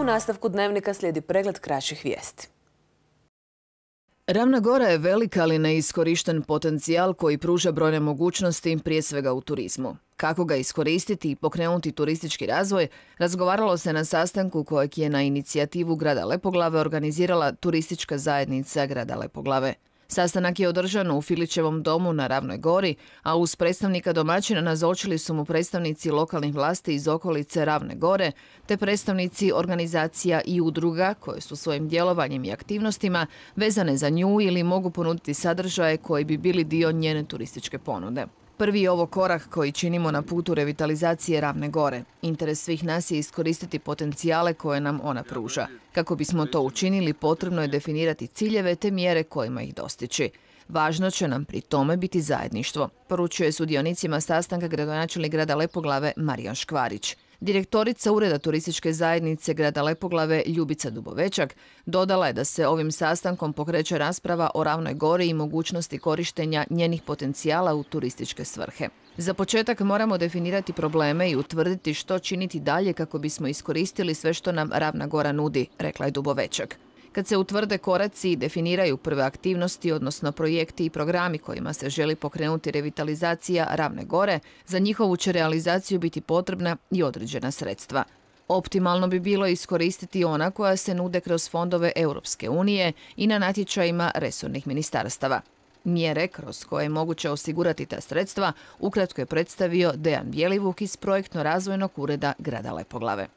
U nastavku dnevnika slijedi pregled kraćih vijesti. Ravna Gora je velika, ali neiskorišten potencijal koji pruža brojne mogućnosti, prije svega u turizmu. Kako ga iskoristiti i pokrenuti turistički razvoj, razgovaralo se na sastanku kojeg je na inicijativu Grada Lepoglave organizirala turistička zajednica Grada Lepoglave. Sastanak je održan u Filićevom domu na Ravnoj gori, a uz predstavnika domaćina nazočili su mu predstavnici lokalnih vlasti iz okolice Ravne gore, te predstavnici organizacija i udruga koje su svojim djelovanjem i aktivnostima vezane za nju ili mogu ponuditi sadržaje koji bi bili dio njene turističke ponude. Prvi je ovo korak koji činimo na putu revitalizacije Ravne Gore. Interes svih nas je iskoristiti potencijale koje nam ona pruža. Kako bismo to učinili, potrebno je definirati ciljeve te mjere kojima ih dostići. Važno će nam pri tome biti zajedništvo, poručuje sudionicima sastanka gradonačelnik grada Lepoglave Marijan Škvarić. Direktorica Ureda turističke zajednice grada Lepoglave Ljubica Dubovečak dodala je da se ovim sastankom pokreće rasprava o Ravnoj gori i mogućnosti korištenja njenih potencijala u turističke svrhe. Za početak moramo definirati probleme i utvrditi što činiti dalje kako bismo iskoristili sve što nam Ravna gora nudi, rekla je Dubovečak. Kad se utvrde koraci i definiraju prve aktivnosti, odnosno projekti i programi kojima se želi pokrenuti revitalizacija Ravne gore, za njihovu će realizaciju biti potrebna i određena sredstva. Optimalno bi bilo iskoristiti ona koja se nude kroz fondove Europske unije i na natječajima resornih ministarstava. Mjere kroz koje je moguće osigurati ta sredstva ukratko je predstavio Dejan Bjelivuk iz projektno-razvojnog ureda grada Lepoglave.